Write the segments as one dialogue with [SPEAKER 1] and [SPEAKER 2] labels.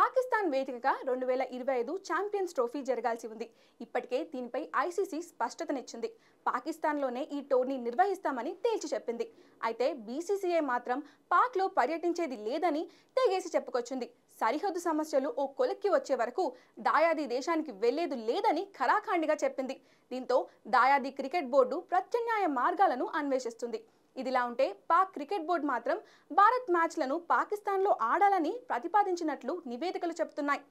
[SPEAKER 1] పాకిస్తాన్ వేదికగా రెండు వేల ఇరవై ఐదు ఛాంపియన్స్ ట్రోఫీ జరగాల్సి ఉంది ఇప్పటికే దీనిపై ఐసీసీ స్పష్టతనిచ్చింది పాకిస్తాన్లోనే ఈ టోర్నీ నిర్వహిస్తామని తేల్చి చెప్పింది అయితే బీసీసీఐ మాత్రం పాక్లో పర్యటించేది లేదని తెగేసి చెప్పుకొచ్చింది సరిహద్దు సమస్యలు ఓ కొలిక్కి వచ్చే వరకు దాయాది దేశానికి వెళ్లేదు లేదని ఖరాఖాండిగా చెప్పింది దీంతో దాయాది క్రికెట్ బోర్డు ప్రత్యామ్నాయ మార్గాలను అన్వేషిస్తుంది ఇదిలా ఉంటే పాక్ క్రికెట్ బోర్డు మాత్రం భారత్ మ్యాచ్లను పాకిస్తాన్లో ఆడాలని ప్రతిపాదించినట్లు నివేదికలు చెబుతున్నాయి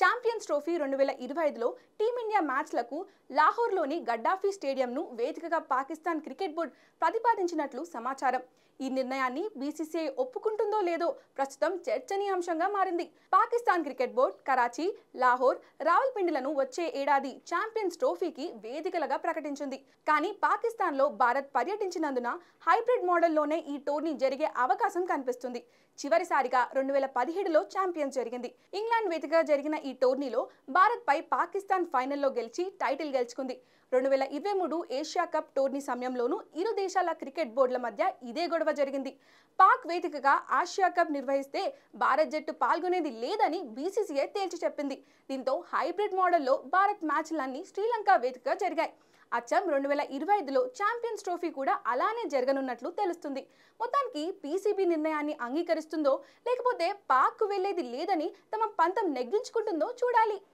[SPEAKER 1] ఛాంపియన్స్ ట్రోఫీ రెండు వేల ఇరవై ఐదులో టీమిండియా మ్యాచ్లకు లాహోర్లోని గడ్డాఫీ స్టేడియంను వేదికగా పాకిస్తాన్ క్రికెట్ బోర్డు ప్రతిపాదించినట్లు సమాచారం ఈ నిర్ణయాన్ని బీసీసీఐ ఒప్పుకుంటుందో లేదో ప్రస్తుతం చర్చనీయాంశంగా మారింది పాకిస్తాన్ క్రికెట్ బోర్డ్ కరాచీ లాహోర్ రావల్పిండిలను వచ్చే ఏడాది ఛాంపియన్స్ ట్రోఫీకి వేదికలుగా ప్రకటించింది కానీ పాకిస్తాన్లో భారత్ పర్యటించినందున హైబ్రిడ్ మోడల్లోనే ఈ టోర్నీ జరిగే అవకాశం కనిపిస్తుంది చివరిసారిగా రెండు వేల పదిహేడులో ఛాంపియన్స్ జరిగింది ఇంగ్లాండ్ వేదికగా జరిగిన ఈ ఈ టోర్నీలో భారత్పై పాకిస్తాన్ ఫైనల్లో గెలిచి టైటిల్ గెలుచుకుంది రెండు వేల ఇరవై మూడు ఏషియా కప్ టోర్నీ సమయంలోనూ ఇరు దేశాల క్రికెట్ బోర్డుల మధ్య ఇదే గొడవ జరిగింది పాక్ వేదికగా ఆసియా కప్ నిర్వహిస్తే భారత్ జట్టు పాల్గొనేది లేదని బీసీసీఐ తేల్చి చెప్పింది దీంతో హైబ్రిడ్ మోడల్లో భారత్ మ్యాచ్లన్నీ శ్రీలంక వేదికగా జరిగాయి అచ్చం రెండు వేల ఇరవై ఐదులో ఛాంపియన్స్ ట్రోఫీ కూడా అలానే జరగనున్నట్లు తెలుస్తుంది మొత్తానికి పీసీబీ నిర్ణయాన్ని అంగీకరిస్తుందో లేకపోతే పాక్ వెళ్లేది లేదని తమ పంతం నెగ్గించుకుంటుందో చూడాలి